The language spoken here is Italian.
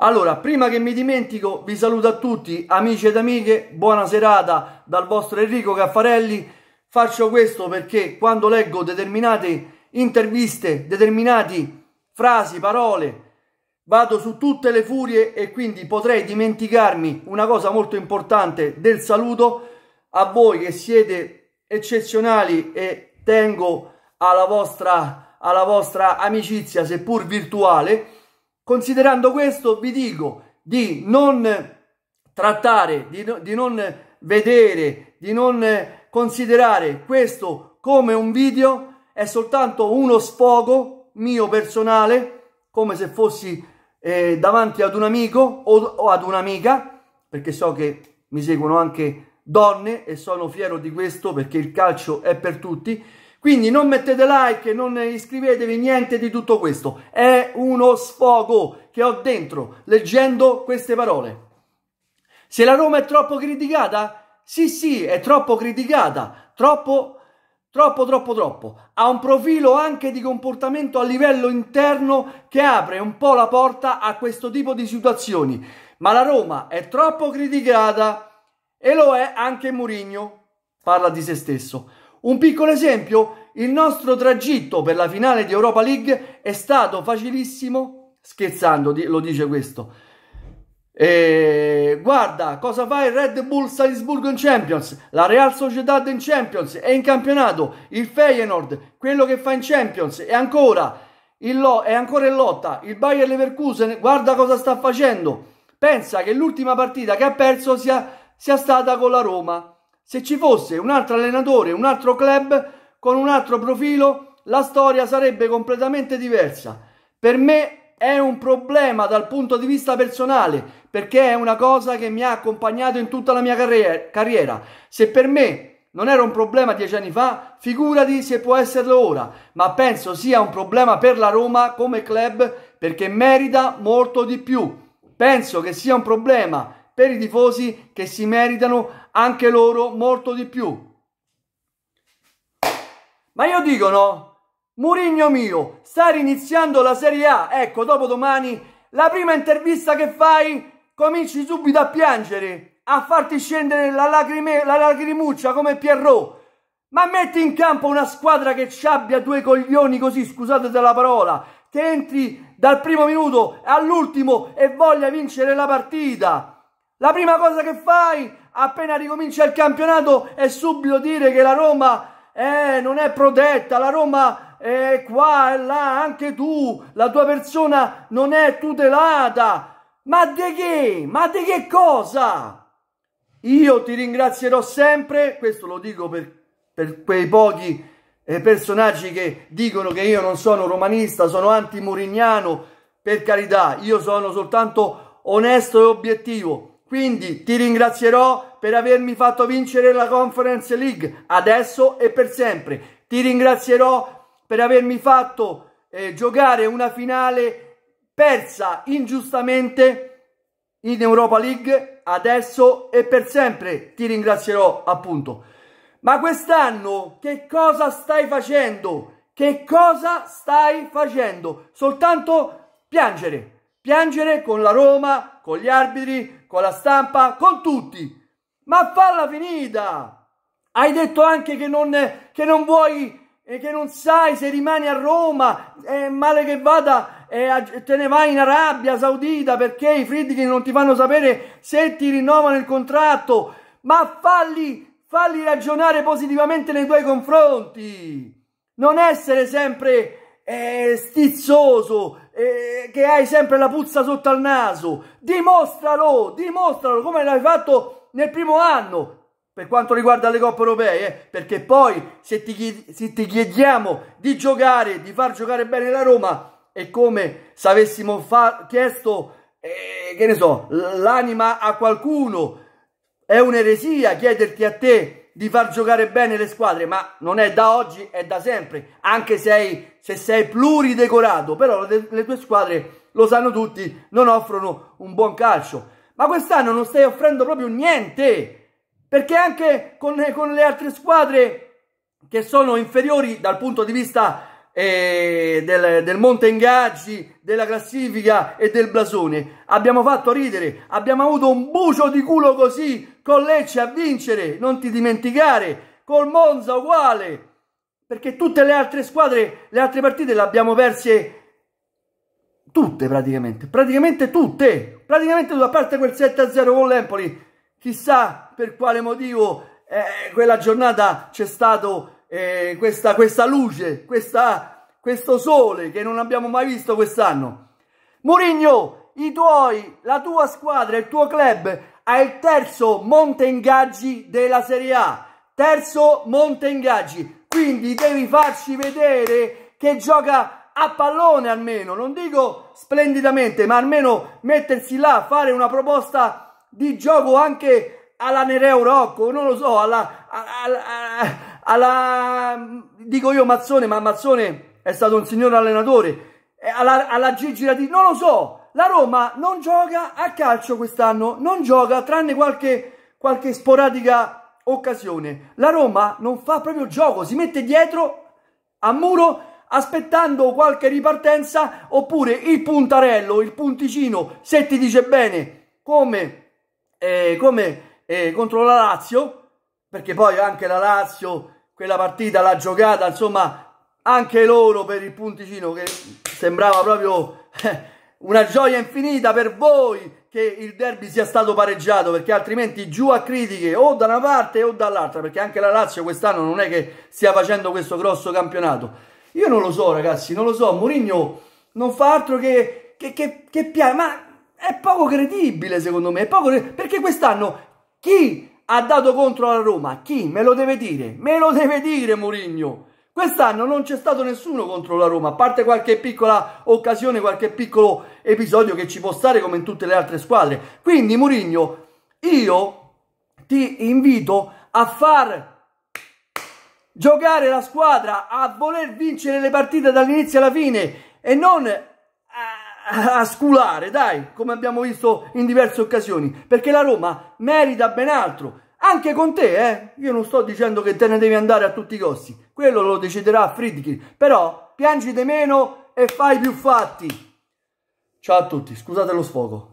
Allora, prima che mi dimentico, vi saluto a tutti, amici ed amiche, buona serata dal vostro Enrico Caffarelli. Faccio questo perché quando leggo determinate interviste, determinate frasi, parole, vado su tutte le furie e quindi potrei dimenticarmi una cosa molto importante del saluto a voi che siete eccezionali e tengo alla vostra, alla vostra amicizia, seppur virtuale Considerando questo, vi dico di non trattare, di, no, di non vedere, di non considerare questo come un video, è soltanto uno sfogo mio personale, come se fossi eh, davanti ad un amico o, o ad un'amica, perché so che mi seguono anche donne e sono fiero di questo perché il calcio è per tutti. Quindi non mettete like, non iscrivetevi, niente di tutto questo. È uno sfogo che ho dentro leggendo queste parole. Se la Roma è troppo criticata? Sì, sì, è troppo criticata, troppo, troppo, troppo, troppo. Ha un profilo anche di comportamento a livello interno che apre un po' la porta a questo tipo di situazioni. Ma la Roma è troppo criticata e lo è anche Mourinho. Parla di se stesso. Un piccolo esempio, il nostro tragitto per la finale di Europa League è stato facilissimo, scherzando lo dice questo, e guarda cosa fa il Red Bull Salisburgo in Champions, la Real Sociedad in Champions e in campionato, il Feyenoord, quello che fa in Champions e ancora, lo, è ancora in lotta, il Bayer Leverkusen, guarda cosa sta facendo, pensa che l'ultima partita che ha perso sia, sia stata con la Roma. Se ci fosse un altro allenatore, un altro club, con un altro profilo, la storia sarebbe completamente diversa. Per me è un problema dal punto di vista personale, perché è una cosa che mi ha accompagnato in tutta la mia carriera. Se per me non era un problema dieci anni fa, figurati se può esserlo ora, ma penso sia un problema per la Roma come club perché merita molto di più. Penso che sia un problema per i tifosi che si meritano anche loro molto di più. Ma io dico no, Murigno mio, sta riniziando la Serie A, ecco, dopo domani, la prima intervista che fai, cominci subito a piangere, a farti scendere la, lacrime, la lacrimuccia come Pierrot. Ma metti in campo una squadra che ci abbia due coglioni così, scusate della parola, che entri dal primo minuto all'ultimo e voglia vincere la partita. La prima cosa che fai appena ricomincia il campionato è subito dire che la Roma eh, non è protetta, la Roma è qua e là, anche tu, la tua persona non è tutelata. Ma di che? Ma di che cosa? Io ti ringrazierò sempre, questo lo dico per, per quei pochi eh, personaggi che dicono che io non sono romanista, sono anti-murignano, per carità, io sono soltanto onesto e obiettivo. Quindi ti ringrazierò per avermi fatto vincere la Conference League adesso e per sempre. Ti ringrazierò per avermi fatto eh, giocare una finale persa ingiustamente in Europa League adesso e per sempre. Ti ringrazierò appunto. Ma quest'anno che cosa stai facendo? Che cosa stai facendo? Soltanto piangere piangere con la Roma, con gli arbitri, con la stampa, con tutti. Ma falla finita! Hai detto anche che non, che non vuoi e eh, che non sai se rimani a Roma, è male che vada, e eh, te ne vai in Arabia Saudita perché i Friedkin non ti fanno sapere se ti rinnovano il contratto, ma falli, falli ragionare positivamente nei tuoi confronti. Non essere sempre eh, stizzoso, eh, che hai sempre la puzza sotto al naso, dimostralo, dimostralo come l'hai fatto nel primo anno per quanto riguarda le coppe europee, eh, perché poi se ti, se ti chiediamo di giocare, di far giocare bene la Roma, è come se avessimo chiesto, eh, che ne so, l'anima a qualcuno, è un'eresia chiederti a te di far giocare bene le squadre, ma non è da oggi, è da sempre, anche se, hai, se sei pluridecorato, però le, le tue squadre, lo sanno tutti, non offrono un buon calcio. Ma quest'anno non stai offrendo proprio niente, perché anche con, con le altre squadre che sono inferiori dal punto di vista eh, del, del monte ingaggi, della classifica e del blasone. Abbiamo fatto ridere, abbiamo avuto un bucio di culo così con Lecce a vincere, non ti dimenticare, col Monza uguale, perché tutte le altre squadre, le altre partite le abbiamo perse tutte praticamente, praticamente tutte, praticamente tutte, a parte quel 7-0 con l'Empoli, chissà per quale motivo eh, quella giornata c'è stato eh, questa, questa luce, questa, questo sole che non abbiamo mai visto quest'anno. Mourinho, i tuoi, la tua squadra, il tuo club ha il terzo monte ingaggi della Serie A. Terzo monte ingaggi. Quindi devi farci vedere che gioca a pallone almeno, non dico splendidamente, ma almeno mettersi là a fare una proposta di gioco anche alla Nereo Rocco, non lo so, alla, alla, alla alla... dico io Mazzone, ma Mazzone è stato un signor allenatore, alla, alla Gigi di non lo so, la Roma non gioca a calcio quest'anno, non gioca tranne qualche, qualche sporadica occasione. La Roma non fa proprio gioco, si mette dietro a muro aspettando qualche ripartenza oppure il puntarello, il punticino, se ti dice bene come, eh, come eh, contro la Lazio, perché poi anche la Lazio quella partita, la giocata, insomma anche loro per il punticino che sembrava proprio eh, una gioia infinita per voi che il derby sia stato pareggiato perché altrimenti giù a critiche o da una parte o dall'altra perché anche la Lazio quest'anno non è che stia facendo questo grosso campionato io non lo so ragazzi non lo so Mourinho non fa altro che che, che, che piano ma è poco credibile secondo me poco, perché quest'anno chi ha dato contro la Roma. Chi? Me lo deve dire. Me lo deve dire Mourinho. Quest'anno non c'è stato nessuno contro la Roma, a parte qualche piccola occasione, qualche piccolo episodio che ci può stare come in tutte le altre squadre. Quindi Mourinho, io ti invito a far giocare la squadra, a voler vincere le partite dall'inizio alla fine e non a sculare, dai, come abbiamo visto in diverse occasioni, perché la Roma merita ben altro, anche con te, eh? Io non sto dicendo che te ne devi andare a tutti i costi, quello lo deciderà Friedkin, però di meno e fai più fatti. Ciao a tutti, scusate lo sfogo.